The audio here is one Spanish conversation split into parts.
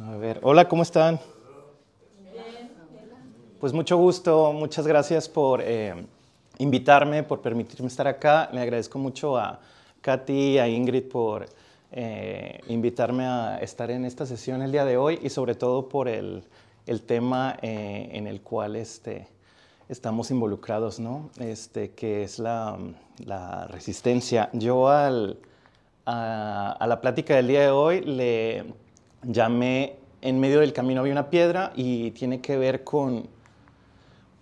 A ver, hola, ¿cómo están? Pues mucho gusto, muchas gracias por eh, invitarme, por permitirme estar acá. Le agradezco mucho a Katy, a Ingrid por eh, invitarme a estar en esta sesión el día de hoy y sobre todo por el, tema eh, en el cual este, estamos involucrados, ¿no? Este, que es la, resistencia. Yo a la plática del día de hoy le llamé, en medio del camino había una piedra y tiene que ver con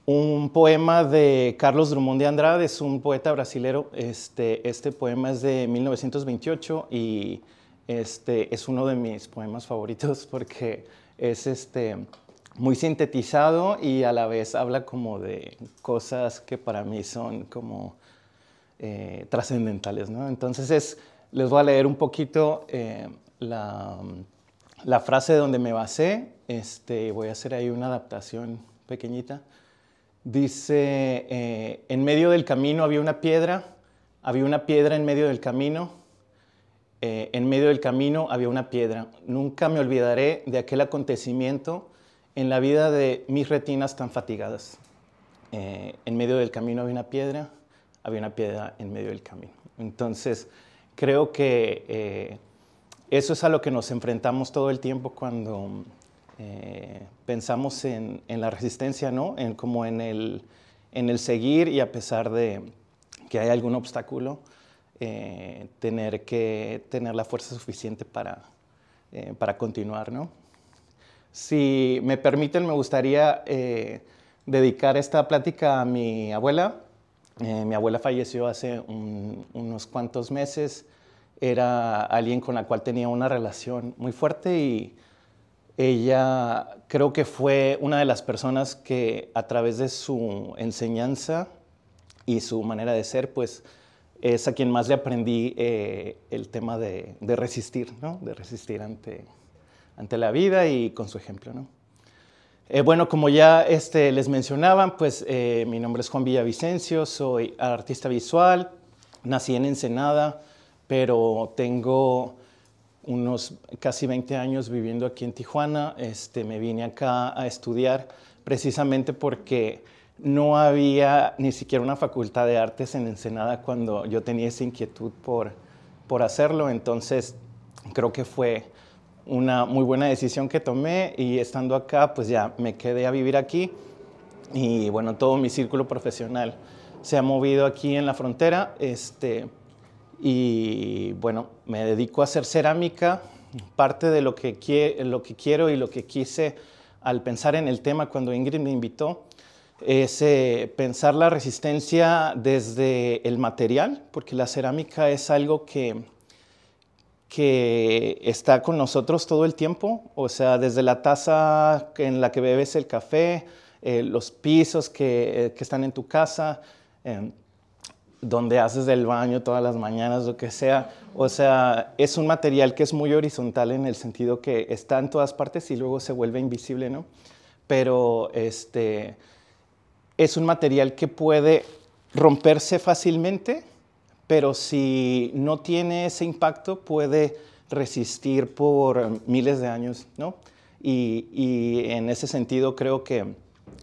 un poema de Carlos Drummond de Andrade, es un poeta brasilero. Este, este poema es de 1928 y este, es uno de mis poemas favoritos porque es este, muy sintetizado y a la vez habla como de cosas que para mí son como eh, trascendentales. Entonces les voy a leer un poquito eh, la la frase de donde me basé, este, voy a hacer ahí una adaptación pequeñita. Dice, eh, en medio del camino había una piedra, había una piedra en medio del camino, eh, en medio del camino había una piedra. Nunca me olvidaré de aquel acontecimiento en la vida de mis retinas tan fatigadas. Eh, en medio del camino había una piedra, había una piedra en medio del camino. Entonces, creo que eso es a lo que nos enfrentamos todo el tiempo cuando eh, pensamos en, la resistencia, ¿no? En, como en el, seguir y a pesar de que hay algún obstáculo, eh, tener, que, tener la fuerza suficiente para, eh, continuar, Si me permiten, me gustaría dedicar esta plática a mi abuela. mi abuela falleció hace unos cuantos meses era alguien con la cual tenía una relación muy fuerte y ella creo que fue una de las personas que a través de su enseñanza y su manera de ser, pues es a quien más le aprendí eh, el tema de, resistir, ¿no? De resistir ante, la vida y con su ejemplo, ¿no? Eh, bueno, como ya este, les mencionaban, pues eh, mi nombre es Juan Villavicencio, soy artista visual, nací en Ensenada, pero tengo unos casi 20 años viviendo aquí en Tijuana. Este, me vine acá a estudiar precisamente porque no había ni siquiera una facultad de artes en Ensenada cuando yo tenía esa inquietud por, hacerlo. Entonces creo que fue una muy buena decisión que tomé y estando acá pues ya me quedé a vivir aquí y bueno, todo mi círculo profesional se ha movido aquí en la frontera. Este, y bueno, me dedico a hacer cerámica. Parte de lo que, quiero y lo que quise al pensar en el tema cuando Ingrid me invitó es eh, pensar la resistencia desde el material, porque la cerámica es algo que, que está con nosotros todo el tiempo, o sea, desde la taza en la que bebes el café, eh, los pisos que, eh, que, están en tu casa em, donde haces el baño todas las mañanas, lo que sea. O sea, es un material que es muy horizontal en el sentido que está en todas partes y luego se vuelve invisible, ¿no? Pero este, es un material que puede romperse fácilmente, pero si no tiene ese impacto puede resistir por miles de años, ¿no? Y, y en ese sentido creo que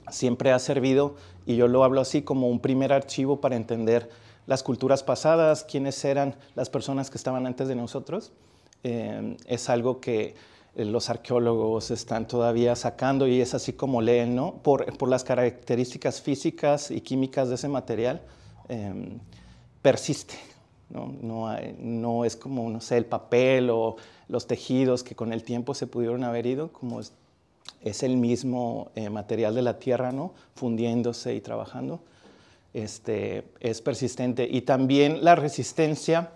siempre ha servido, y yo lo hablo así, como un primer archivo para entender las culturas pasadas, quiénes eran las personas que estaban antes de nosotros. Eh, es algo que eh, los arqueólogos están todavía sacando y es así como leen, ¿no? Por, las características físicas y químicas de ese material, em, persiste. ¿no? No, es como, no sé, el papel o los tejidos que con el tiempo se pudieron haber ido, como es, el mismo eh, material de la tierra, ¿no? Fundiéndose y trabajando. Este, es persistente. Y también la resistencia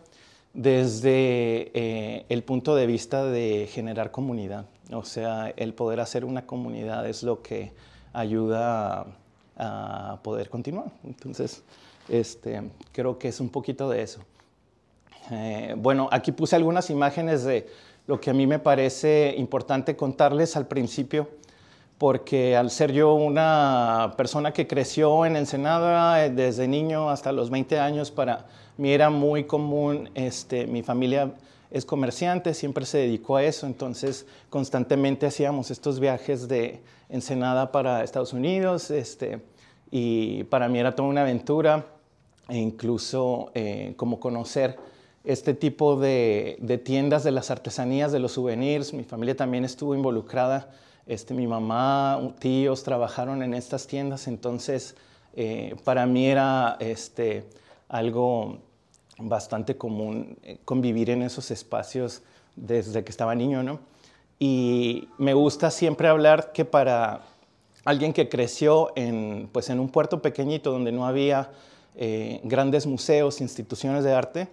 desde eh, el punto de vista de generar comunidad. O sea, el poder hacer una comunidad es lo que ayuda a, poder continuar. Entonces, este, creo que es un poquito de eso. Eh, bueno, aquí puse algunas imágenes de lo que a mí me parece importante contarles al principio porque al ser yo una persona que creció en Ensenada eh, desde niño hasta los 20 años, para mí era muy común, este, mi familia es comerciante, siempre se dedicó a eso, entonces constantemente hacíamos estos viajes de Ensenada para Estados Unidos, este, y para mí era toda una aventura, e incluso eh, como conocer este tipo de tiendas de las artesanías, de los souvenirs, mi familia también estuvo involucrada este, mi mamá, tíos trabajaron en estas tiendas, entonces eh, para mí era este, algo bastante común eh, convivir en esos espacios desde que estaba niño, ¿no? Y me gusta siempre hablar que para alguien que creció en, pues, un puerto pequeñito donde no había eh, grandes museos, instituciones de arte,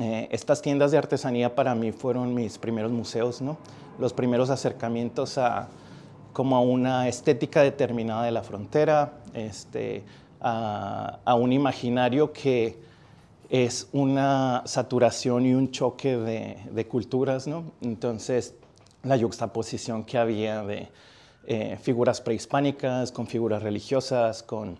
eh, estas tiendas de artesanía para mí fueron mis primeros museos, ¿no? los primeros acercamientos a como a una estética determinada de la frontera, este, a, un imaginario que es una saturación y un choque de, culturas, Entonces, la yuxtaposición que había de eh, figuras prehispánicas con figuras religiosas, con,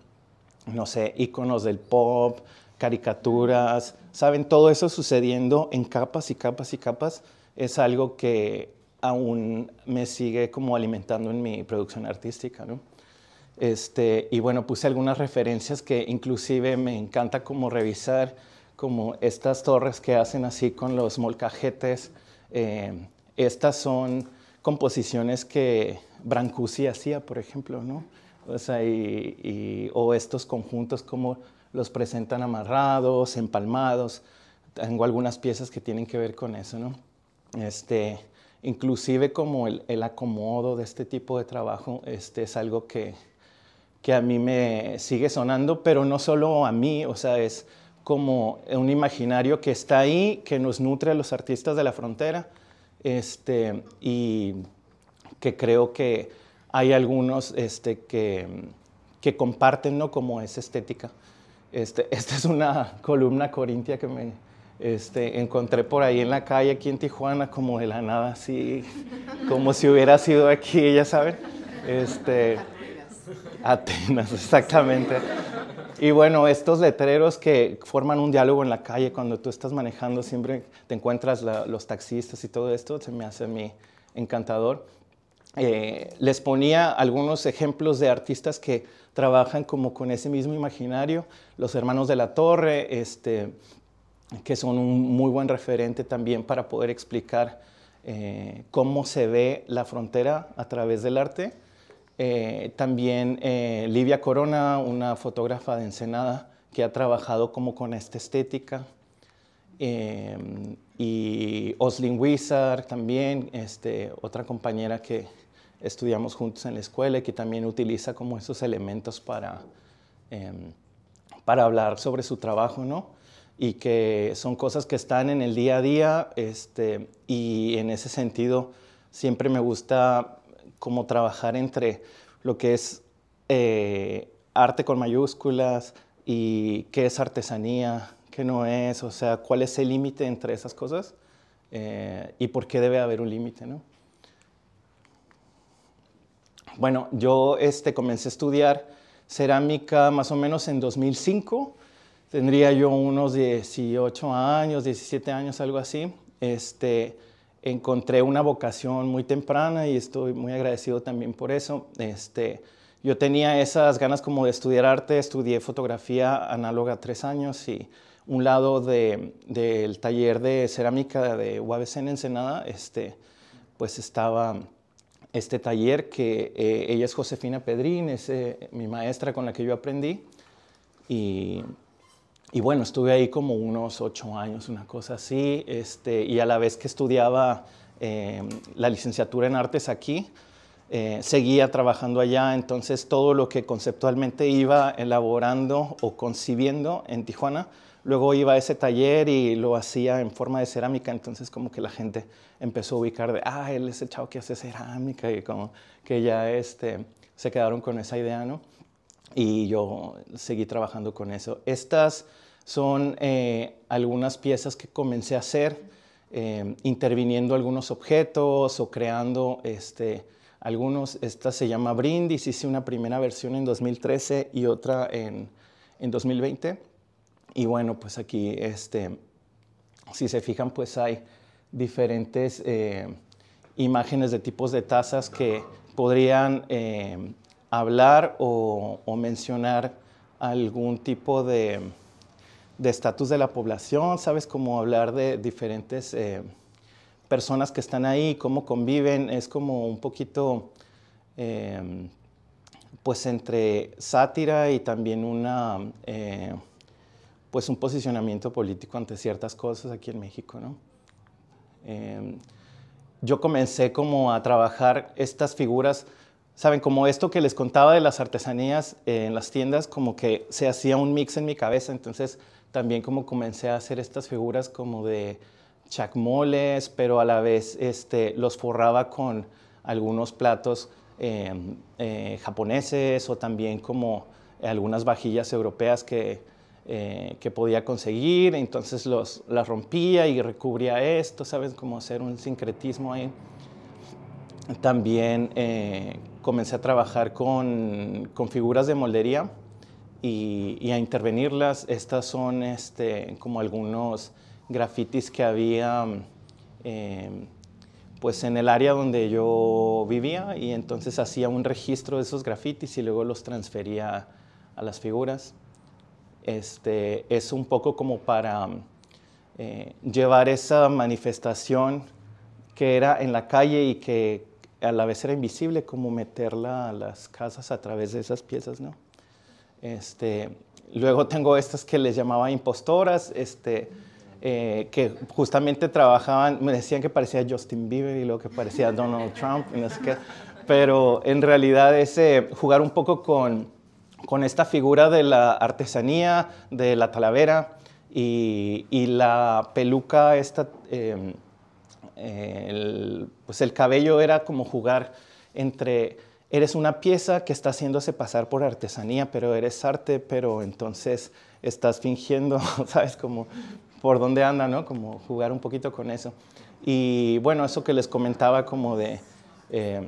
no sé, íconos del pop, caricaturas, saben, todo eso sucediendo en capas y capas y capas es algo que aún me sigue como alimentando en mi producción artística, ¿no? Este, y bueno, puse algunas referencias que inclusive me encanta como revisar, como estas torres que hacen así con los molcajetes. Eh, estas son composiciones que Brancusi hacía, por ejemplo, ¿no? O sea, y, o estos conjuntos como los presentan amarrados, empalmados. Tengo algunas piezas que tienen que ver con eso, ¿no? Este, inclusive como el, acomodo de este tipo de trabajo este, es algo que, que a mí me sigue sonando, pero no solo a mí, o sea, es como un imaginario que está ahí, que nos nutre a los artistas de la frontera, este, y que creo que hay algunos este, que, que comparten ¿no? como esa estética. Este, esta es una columna corintia que me este, encontré por ahí en la calle aquí en Tijuana, como de la nada, así, como si hubiera sido aquí, ya saben. Este, Atenas, exactamente. Y bueno, estos letreros que forman un diálogo en la calle cuando tú estás manejando, siempre te encuentras los taxistas y todo esto, se me hace a mí encantador. Eh, les ponía algunos ejemplos de artistas que trabajan como con ese mismo imaginario, los hermanos de la torre, este, que son un muy buen referente también para poder explicar eh, cómo se ve la frontera a través del arte. Eh, también Livia Corona, una fotógrafa de Ensenada, que ha trabajado como con esta estética. y Oslin Wizard también, este, otra compañera que, estudiamos juntos en la escuela y que también utiliza como esos elementos para, em, para hablar sobre su trabajo, ¿no? Y que son cosas que están en el día a día este, y en ese sentido siempre me gusta como trabajar entre lo que es eh, arte con mayúsculas y qué es artesanía, qué no es, o sea, cuál es el límite entre esas cosas eh, y por qué debe haber un límite, ¿no? Bueno, yo este, comencé a estudiar cerámica más o menos en 2005. Tendría yo unos 18 años, 17 años, algo así. Este, encontré una vocación muy temprana y estoy muy agradecido también por eso. Este, yo tenía esas ganas como de estudiar arte, estudié fotografía análoga tres años y un lado del taller de cerámica de UABC en Ensenada, este, pues estaba este taller que eh, ella es Josefina Pedrín, es eh, mi maestra con la que yo aprendí. Y, bueno, estuve ahí como unos ocho años, una cosa así. Este, y a la vez que estudiaba eh, la licenciatura en artes aquí, eh, seguía trabajando allá, entonces todo lo que conceptualmente iba elaborando o concibiendo en Tijuana, luego iba a ese taller y lo hacía en forma de cerámica, entonces como que la gente empezó a ubicar de, ah, él es el chavo que hace cerámica y como que ya este, se quedaron con esa idea, ¿no? Y yo seguí trabajando con eso. Estas son eh, algunas piezas que comencé a hacer, eh, interviniendo algunos objetos o creando este, algunos, esta se llama Brindis, hice una primera versión en 2013 y otra en, 2020. Y bueno, pues aquí, este, si se fijan, pues hay diferentes eh, imágenes de tipos de tazas que podrían eh, hablar o, mencionar algún tipo de estatus de, la población, ¿sabes? Como hablar de diferentes... Eh, personas que están ahí, cómo conviven, es como un poquito, em, pues entre sátira y también una, eh, pues un posicionamiento político ante ciertas cosas aquí en México, ¿no? Em, yo comencé como a trabajar estas figuras, saben, como esto que les contaba de las artesanías en las tiendas, como que se hacía un mix en mi cabeza, entonces también como comencé a hacer estas figuras como de chacmoles, pero a la vez este, los forraba con algunos platos em, eh, japoneses o también como algunas vajillas europeas que, eh, podía conseguir, entonces las rompía y recubría esto, ¿sabes? Como hacer un sincretismo ahí. También eh, comencé a trabajar con, figuras de moldería y, a intervenirlas. Estas son este, como algunos grafitis que había mm, em, pues en el área donde yo vivía y entonces hacía un registro de esos grafitis y luego los transfería a las figuras. Este, es un poco como para mm, eh, llevar esa manifestación que era en la calle y que a la vez era invisible, como meterla a las casas a través de esas piezas, este, luego tengo estas que les llamaba impostoras, este, eh, que justamente trabajaban, me decían que parecía Justin Bieber y luego que parecía Donald Trump, y pero en realidad es eh, jugar un poco con, con esta figura de la artesanía, de la talavera y, la peluca, esta, em, el, pues el cabello era como jugar entre eres una pieza que está haciéndose pasar por artesanía, pero eres arte, pero entonces estás fingiendo, ¿sabes? Como por dónde anda, ¿no? Como jugar un poquito con eso. Y bueno, eso que les comentaba como de eh,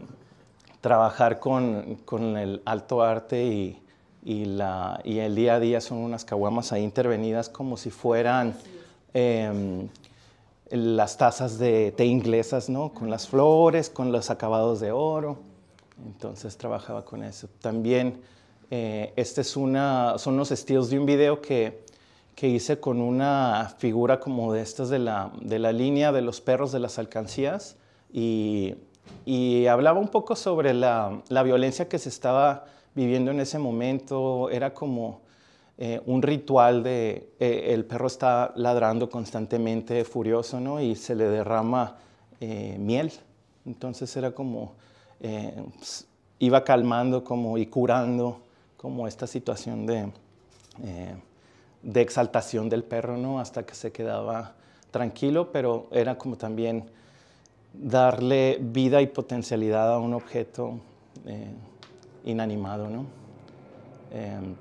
trabajar con, con, el alto arte y, y, la, y, el día a día son unas caguamas ahí intervenidas como si fueran em, las tazas de té inglesas, ¿no? Con las flores, con los acabados de oro. Entonces trabajaba con eso. También, eh, este es una, son los estilos de un video que que hice con una figura como de estas de la, de la línea de los perros de las alcancías y, y hablaba un poco sobre la, la, violencia que se estaba viviendo en ese momento. Era como eh, un ritual de eh, el perro está ladrando constantemente, furioso, ¿no? Y se le derrama eh, miel. Entonces era como, iba calmando como y curando como esta situación de de exaltación del perro, ¿no? Hasta que se quedaba tranquilo, pero era como también darle vida y potencialidad a un objeto eh, inanimado, em,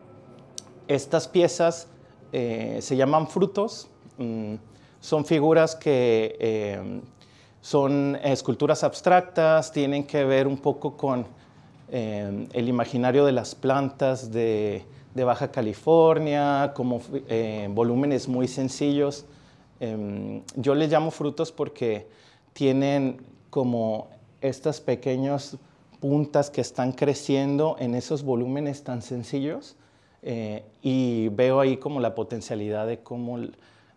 estas piezas eh, se llaman frutos, mm, son figuras que em, son esculturas abstractas, tienen que ver un poco con em, el imaginario de las plantas, de de Baja California, como eh, volúmenes muy sencillos. Em, yo les llamo frutos porque tienen como estas pequeñas puntas que están creciendo en esos volúmenes tan sencillos eh, y veo ahí como la potencialidad de cómo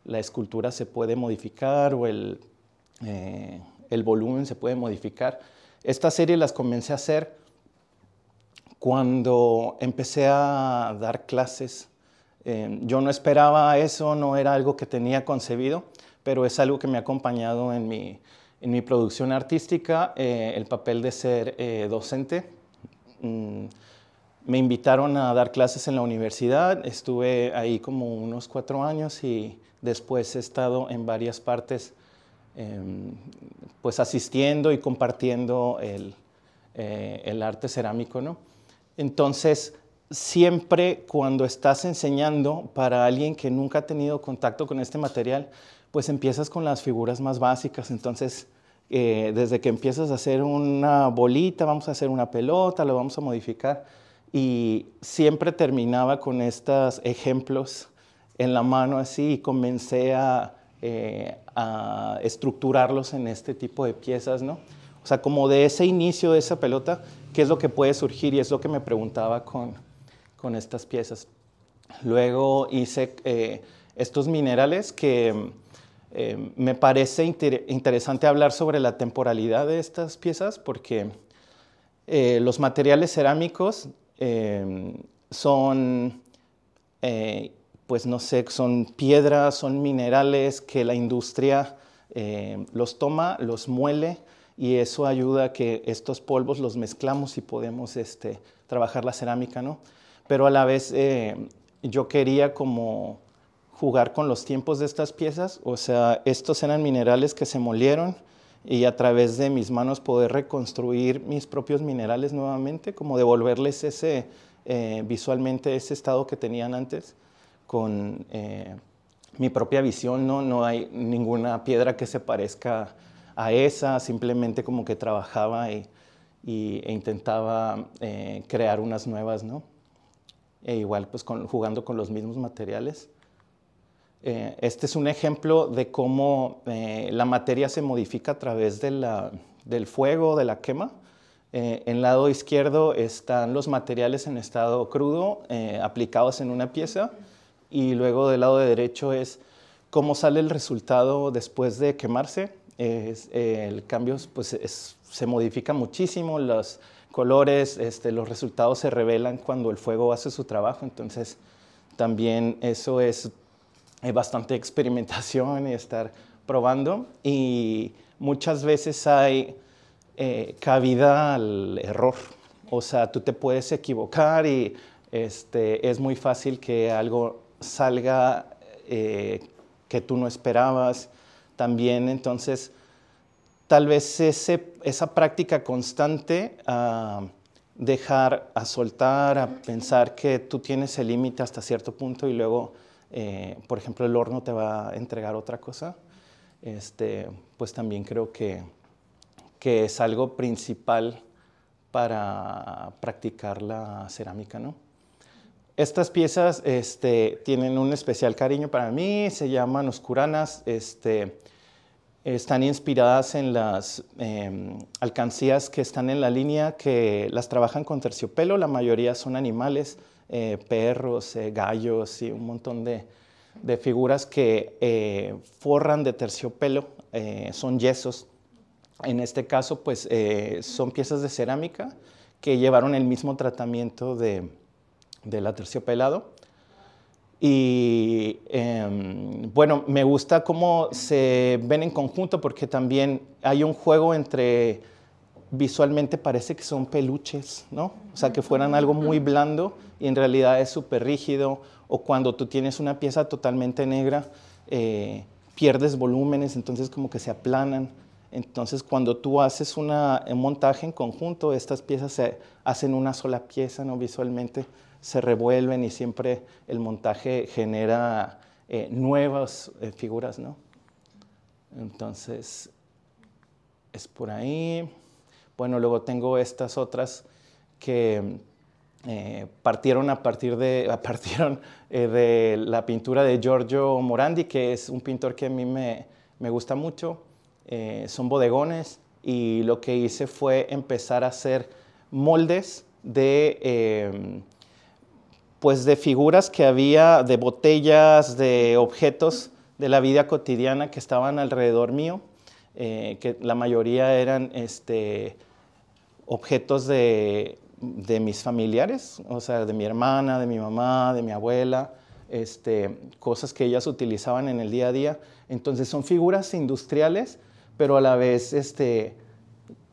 la escultura se puede modificar o el, eh, el volumen se puede modificar. Esta serie las comencé a hacer cuando empecé a dar clases, eh, yo no esperaba eso, no era algo que tenía concebido, pero es algo que me ha acompañado en mi, en mi producción artística, eh, el papel de ser eh, docente. Mm, me invitaron a dar clases en la universidad, estuve ahí como unos cuatro años y después he estado en varias partes em, pues asistiendo y compartiendo el, el arte cerámico, ¿no? Entonces, siempre cuando estás enseñando para alguien que nunca ha tenido contacto con este material, pues empiezas con las figuras más básicas. Entonces, eh, desde que empiezas a hacer una bolita, vamos a hacer una pelota, lo vamos a modificar. Y siempre terminaba con estos ejemplos en la mano así y comencé a, eh, a estructurarlos en este tipo de piezas, ¿no? O sea, como de ese inicio de esa pelota, ¿qué es lo que puede surgir? Y es lo que me preguntaba con, estas piezas. Luego hice eh, estos minerales que eh, me parece interesante hablar sobre la temporalidad de estas piezas porque eh, los materiales cerámicos son, pues no sé, son piedras, son minerales que la industria los toma, los muele, y eso ayuda a que estos polvos los mezclamos y podemos este, trabajar la cerámica, ¿no? Pero a la vez eh, yo quería como jugar con los tiempos de estas piezas, o sea, estos eran minerales que se molieron y a través de mis manos poder reconstruir mis propios minerales nuevamente, como devolverles ese eh, visualmente ese estado que tenían antes con eh, mi propia visión, no hay ninguna piedra que se parezca a esa, simplemente como que trabajaba e intentaba eh, crear unas nuevas, ¿no? E igual pues jugando con los mismos materiales. Eh, este es un ejemplo de cómo eh, la materia se modifica a través del fuego, de la quema. en el lado izquierdo están los materiales en estado crudo aplicados en una pieza y luego del lado derecho es cómo sale el resultado después de quemarse el cambio pues, se modifica muchísimo, los colores, este, los resultados se revelan cuando el fuego hace su trabajo, entonces también eso es bastante experimentación y estar probando y muchas veces hay eh, cabida al error. O sea, tú te puedes equivocar y este, es muy fácil que algo salga eh, que tú no esperabas también entonces tal vez esa práctica constante a ah, dejar, a soltar, a pensar que tú tienes el límite hasta cierto punto y luego, eh, por ejemplo, el horno te va a entregar otra cosa, este, pues también creo que, que es algo principal para practicar la cerámica, ¿no? Estas piezas este, tienen un especial cariño para mí, se llaman oscuranas. Este, están inspiradas en las em, alcancías que están en la línea, que las trabajan con terciopelo, la mayoría son animales, eh, perros, eh, gallos y un montón de, de figuras que eh, forran de terciopelo, son yesos. En este caso, pues son piezas de cerámica que llevaron el mismo tratamiento de, la terciopelado Y bueno, me gusta cómo se ven en conjunto porque también hay un juego entre visualmente parece que son peluches, ¿no? O sea, que fueran algo muy blando y en realidad es súper rígido. O cuando tú tienes una pieza totalmente negra, eh, pierdes volúmenes, entonces como que se aplanan. Entonces, cuando tú haces una, un montaje en conjunto, estas piezas se hacen una sola pieza, ¿no? Visualmente se revuelven y siempre el montaje genera eh, nuevas eh, figuras, ¿no? Entonces, es por ahí. Bueno, luego tengo estas otras que eh, partieron a partir de, de la pintura de Giorgio Morandi, que es un pintor que a mí me, gusta mucho. son bodegones y lo que hice fue empezar a hacer moldes de pues de figuras que había, de botellas, de objetos de la vida cotidiana que estaban alrededor mío, eh, que la mayoría eran este, objetos de, mis familiares, o sea, de mi hermana, de mi mamá, de mi abuela, este, cosas que ellas utilizaban en el día a día. Entonces son figuras industriales, pero a la vez este,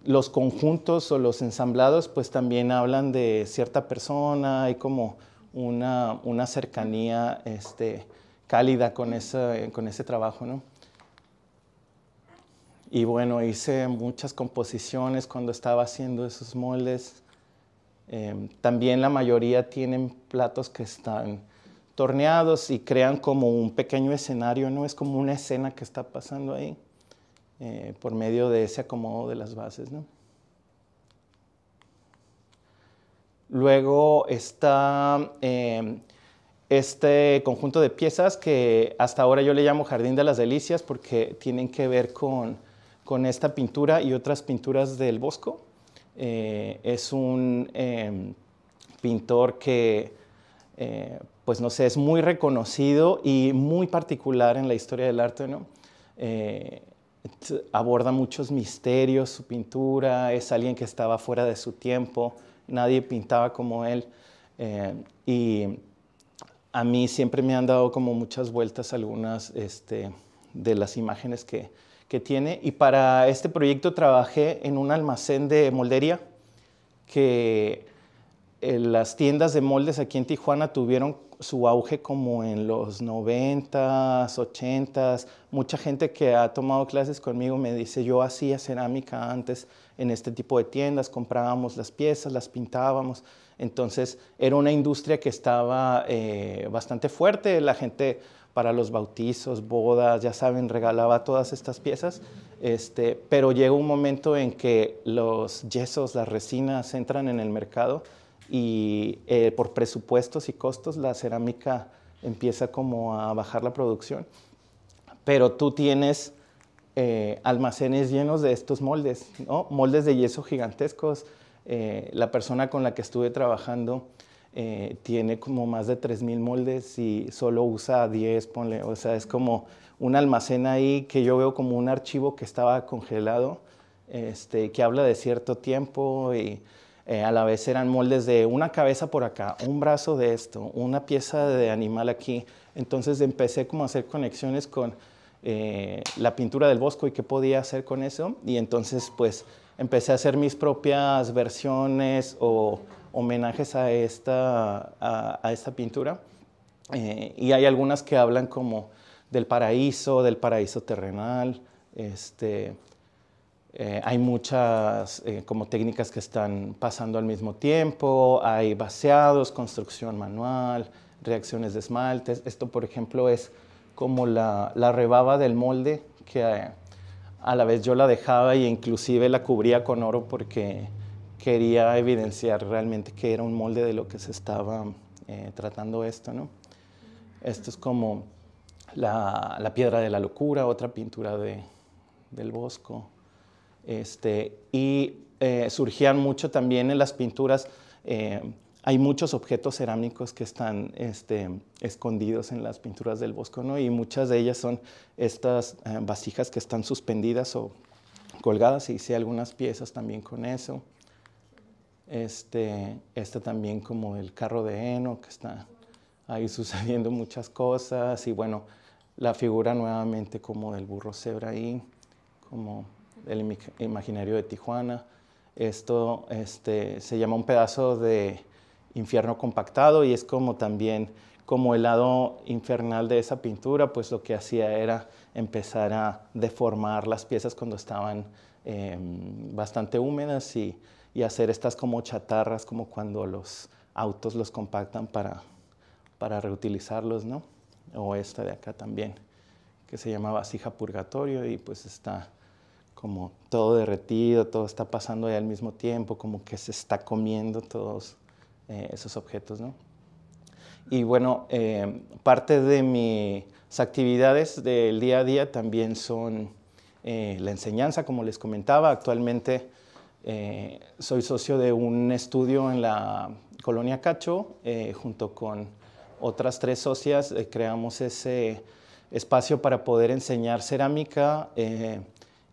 los conjuntos o los ensamblados pues también hablan de cierta persona, hay como una, cercanía este, cálida con ese, trabajo. ¿no? Y bueno, hice muchas composiciones cuando estaba haciendo esos moldes. Em, también la mayoría tienen platos que están torneados y crean como un pequeño escenario, ¿no? Es como una escena que está pasando ahí eh, por medio de ese acomodo de las bases, ¿no? Luego está em, este conjunto de piezas que hasta ahora yo le llamo Jardín de las Delicias porque tienen que ver con, esta pintura y otras pinturas del Bosco. Eh, es un em, pintor que, eh, pues no sé, es muy reconocido y muy particular en la historia del arte, eh, aborda muchos misterios, su pintura, es alguien que estaba fuera de su tiempo, nadie pintaba como él. Eh, y a mí siempre me han dado como muchas vueltas algunas este, de las imágenes que, tiene. Y para este proyecto trabajé en un almacén de moldería que eh, las tiendas de moldes aquí en Tijuana tuvieron su auge como en los 90s, 80s. Mucha gente que ha tomado clases conmigo me dice, yo hacía cerámica antes en este tipo de tiendas, comprábamos las piezas, las pintábamos. Entonces era una industria que estaba eh, bastante fuerte, la gente para los bautizos, bodas, ya saben, regalaba todas estas piezas, este, pero llegó un momento en que los yesos, las resinas entran en el mercado y eh, por presupuestos y costos la cerámica empieza como a bajar la producción. Pero tú tienes eh, almacenes llenos de estos moldes, ¿no? moldes de yeso gigantescos. Eh, la persona con la que estuve trabajando tiene como más de 3.000 moldes y solo usa 10, ponle. O sea, es como un almacén ahí que yo veo como un archivo que estaba congelado, este, que habla de cierto tiempo y eh, a la vez eran moldes de una cabeza por acá, un brazo de esto, una pieza de animal aquí. Entonces empecé como a hacer conexiones con eh, la pintura del bosco y qué podía hacer con eso. Y entonces pues empecé a hacer mis propias versiones o homenajes a esta, a, esta pintura. Eh, y hay algunas que hablan como del paraíso, del paraíso terrenal, este, eh, hay muchas eh, como técnicas que están pasando al mismo tiempo, hay vaciados, construcción manual, reacciones de esmaltes. Esto, por ejemplo, es como la, rebaba del molde que eh, a la vez yo la dejaba e inclusive la cubría con oro porque quería evidenciar realmente que era un molde de lo que se estaba tratando esto. ¿no? Esto es como la, la, piedra de la locura, otra pintura de, del bosco. Este, y eh, surgían mucho también en las pinturas. Eh, hay muchos objetos cerámicos que están este, escondidos en las pinturas del Bosco, Y muchas de ellas son estas eh, vasijas que están suspendidas o colgadas. Hice algunas piezas también con eso. Este, este también como el carro de heno, que está ahí sucediendo muchas cosas. Y bueno, la figura nuevamente como del burro cebra ahí, como el imaginario de Tijuana. Esto este, se llama un pedazo de infierno compactado y es como también como el lado infernal de esa pintura, pues lo que hacía era empezar a deformar las piezas cuando estaban em, bastante húmedas y, hacer estas como chatarras, como cuando los autos los compactan para, para reutilizarlos, ¿no? O esta de acá también, que se llama vasija purgatorio y pues está como todo derretido, todo está pasando ahí al mismo tiempo, como que se está comiendo todos eh, esos objetos, ¿no? Y bueno, eh, parte de mis actividades del día a día también son eh, la enseñanza, como les comentaba. Actualmente soy socio de un estudio en la colonia Cacho, junto con otras tres socias creamos ese espacio para poder enseñar cerámica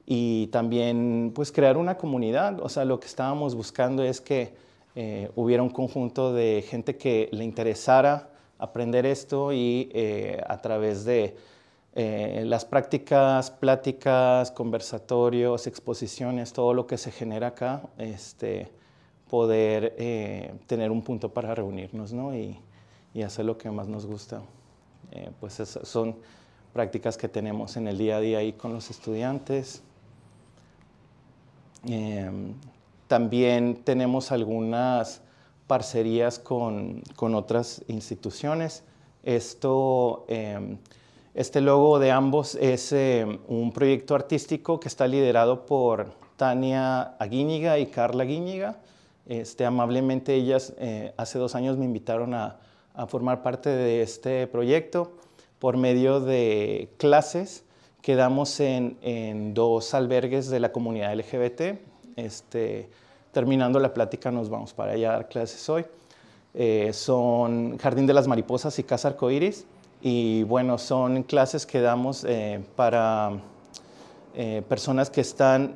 y también pues crear una comunidad. O sea, lo que estábamos buscando es que eh, hubiera un conjunto de gente que le interesara aprender esto y eh, a través de eh, las prácticas, pláticas, conversatorios, exposiciones, todo lo que se genera acá, este, poder tener un punto para reunirnos y, hacer lo que más nos gusta. pues esas son prácticas que tenemos en el día a día ahí con los estudiantes. Em, también tenemos algunas parcerías con, otras instituciones. Esto, em, este logo de ambos es em, un proyecto artístico que está liderado por Tania Aguíñiga y Carla Aguíñiga. Este, amablemente ellas eh, hace dos años me invitaron a formar parte de este proyecto por medio de clases quedamos en, dos albergues de la comunidad LGBT. Este, terminando la plática nos vamos para allá a dar clases hoy. Eh, son Jardín de las Mariposas y Casa Arcoiris. Y bueno, son clases que damos eh, para eh, personas que están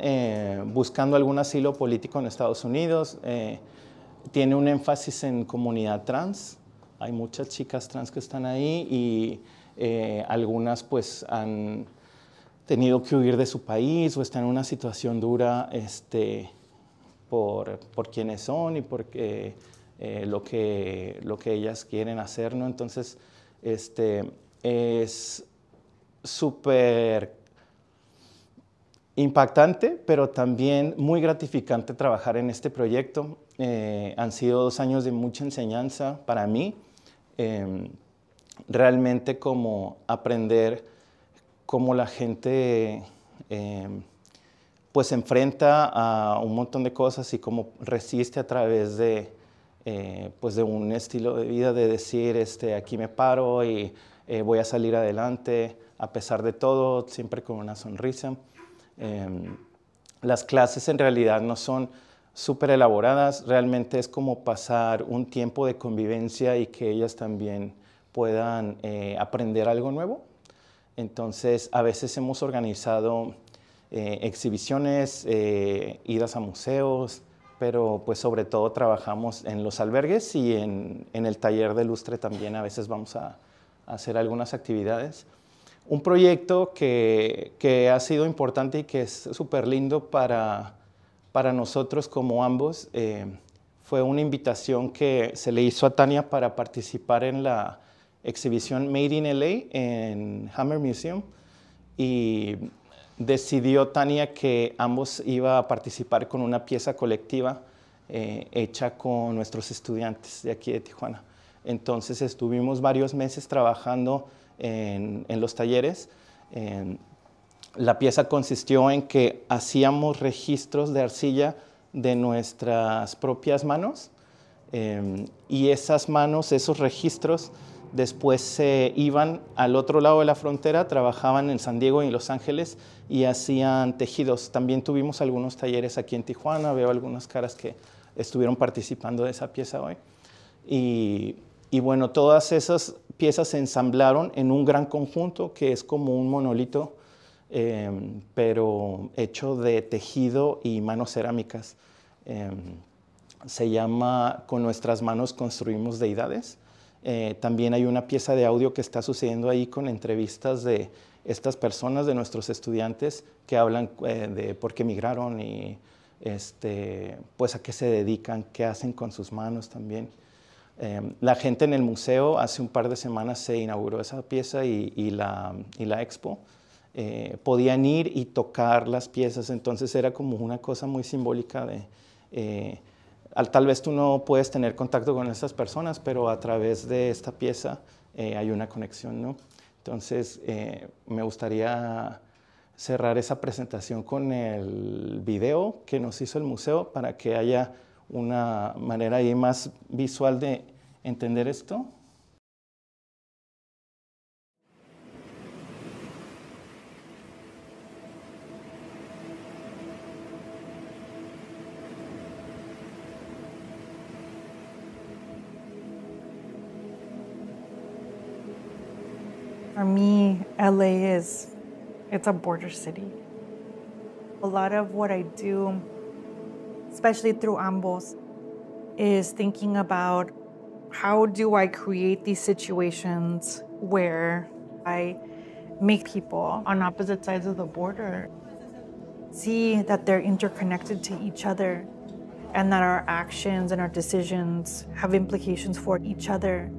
buscando algún asilo político en Estados Unidos. tiene un énfasis en comunidad trans. Hay muchas chicas trans que están ahí y algunas pues han tenido que huir de su país o está en una situación dura este, por, por quienes son y por eh, lo, que, lo que ellas quieren hacer, ¿no? Entonces, este, es súper impactante, pero también muy gratificante trabajar en este proyecto. Eh, han sido dos años de mucha enseñanza para mí. Em, realmente como aprender cómo la gente eh, pues, se pues enfrenta a un montón de cosas y cómo resiste a través de, eh, pues de un estilo de vida de decir, este, aquí me paro y eh, voy a salir adelante a pesar de todo, siempre con una sonrisa. Em, las clases en realidad no son súper elaboradas, realmente es como pasar un tiempo de convivencia y que ellas también puedan aprender algo nuevo. Entonces, a veces hemos organizado eh, exhibiciones, eh, idas a museos, pero pues sobre todo trabajamos en los albergues y en, el taller de lustre también a veces vamos a, hacer algunas actividades. Un proyecto que, ha sido importante y que es súper lindo para, para nosotros como ambos eh, fue una invitación que se le hizo a Tania para participar en la exhibición Made in LA en Hammer Museum y decidió Tania que ambos iba a participar con una pieza colectiva eh, hecha con nuestros estudiantes de aquí de Tijuana. Entonces estuvimos varios meses trabajando en, los talleres. la pieza consistió en que hacíamos registros de arcilla de nuestras propias manos em, y esas manos, esos registros, después se iban al otro lado de la frontera, trabajaban en San Diego y Los Ángeles y hacían tejidos. También tuvimos algunos talleres aquí en Tijuana, veo algunas caras que estuvieron participando de esa pieza hoy. Y, bueno, todas esas piezas se ensamblaron en un gran conjunto que es como un monolito, em, pero hecho de tejido y manos cerámicas. Em, se llama Con nuestras manos construimos deidades eh, también hay una pieza de audio que está sucediendo ahí con entrevistas de estas personas, de nuestros estudiantes, que hablan eh, de por qué migraron y este, pues a qué se dedican, qué hacen con sus manos también. Em, la gente en el museo, hace un par de semanas se inauguró esa pieza y, y, la, y la, expo. Eh, podían ir y tocar las piezas, entonces era como una cosa muy simbólica de tal vez tú no puedes tener contacto con esas personas, pero a través de esta pieza eh, hay una conexión, ¿no? Entonces, eh, me gustaría cerrar esa presentación con el video que nos hizo el museo para que haya una manera ahí más visual de entender esto. it's a border city. A lot of what I do, especially through Ambos, is thinking about how do I create these situations where I make people on opposite sides of the border see that they're interconnected to each other and that our actions and our decisions have implications for each other.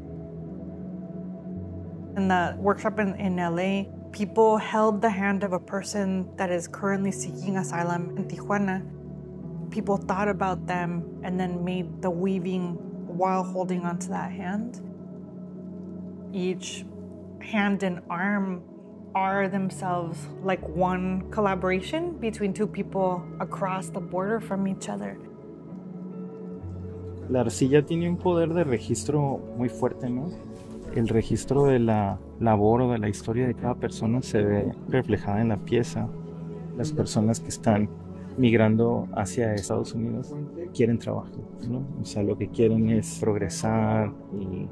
In the workshop in, in LA, people held the hand of a person that is currently seeking asylum in Tijuana. People thought about them and then made the weaving while holding onto that hand. Each hand and arm are themselves like one collaboration between two people across the border from each other. La arcilla tiene un poder de registro muy fuerte, ¿no? el registro de la labor o de la historia de cada persona se ve reflejada en la pieza. Las personas que están migrando hacia Estados Unidos quieren trabajo, ¿no? O sea, lo que quieren es progresar y,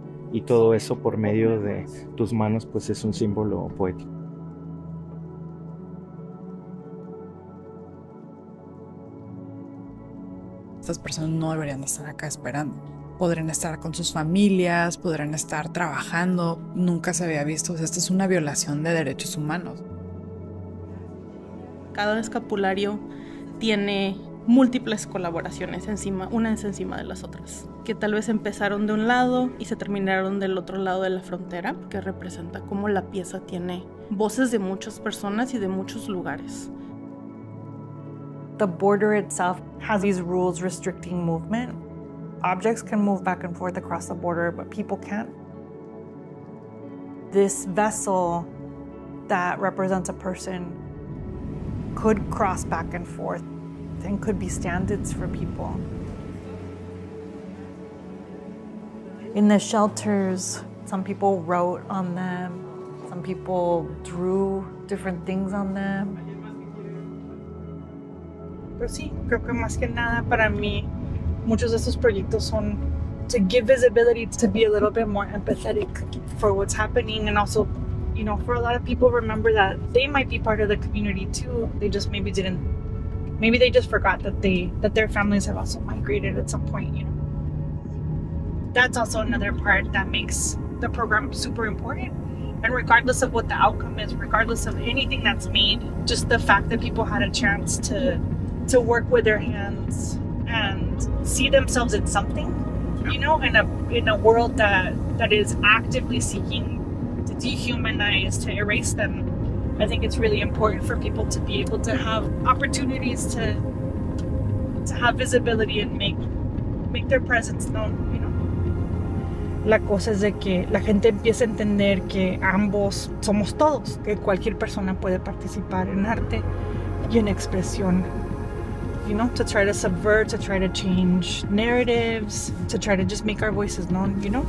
todo eso por medio de tus manos, pues es un símbolo poético. Estas personas no deberían estar acá esperando podrán estar con sus familias, podrán estar trabajando, nunca se había visto, o sea, esta es una violación de derechos humanos. Cada escapulario tiene múltiples colaboraciones encima, unas encima de las otras, que tal vez empezaron de un lado y se terminaron del otro lado de la frontera, que representa cómo la pieza tiene voces de muchas personas y de muchos lugares. The border itself has these rules restricting movement. Objects can move back and forth across the border, but people can't. This vessel that represents a person could cross back and forth and could be standards for people. In the shelters, some people wrote on them, some people drew different things on them. Pero sí, creo que más que nada para mí muchos de estos proyectos son to give visibility to be a little bit more empathetic for what's happening and also you know for a lot of people remember that they might be part of the community too they just maybe didn't maybe they just forgot that they that their families have also migrated at some point you know that's also another part that makes the program super important and regardless of what the outcome is regardless of anything that's made just the fact that people had a chance to to work with their hands and see themselves in something. You know, in a in a world that that is actively seeking to dehumanize, to erase them. I think it's really important for people to be able to have opportunities to to have visibility and make make their presence known. You know? La cosa es de que la gente empieza a entender que ambos somos todos, que cualquier persona puede participar en arte y en expresión you know, to try to subvert, to try to change narratives, to try to just make our voices known, you know?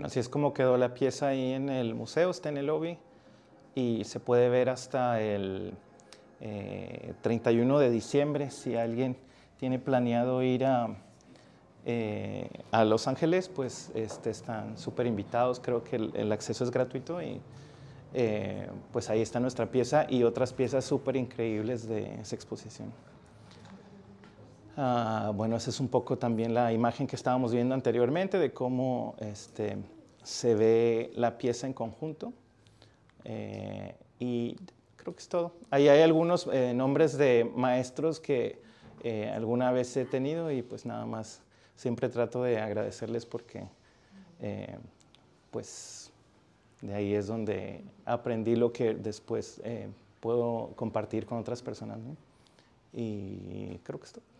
Bueno, así es como quedó la pieza ahí en el museo, está en el lobby y se puede ver hasta el 31 eh, de diciembre si alguien tiene planeado ir eh, a, Los Ángeles, pues este, están súper invitados, creo que el, acceso es gratuito y eh, pues ahí está nuestra pieza y otras piezas súper increíbles de esa exposición. Ah, bueno, esa es un poco también la imagen que estábamos viendo anteriormente de cómo este, se ve la pieza en conjunto. Eh, y creo que es todo. Ahí hay algunos eh, nombres de maestros que eh, alguna vez he tenido y pues nada más siempre trato de agradecerles porque pues de ahí es donde aprendí lo que después puedo compartir con otras personas. Y creo que es todo.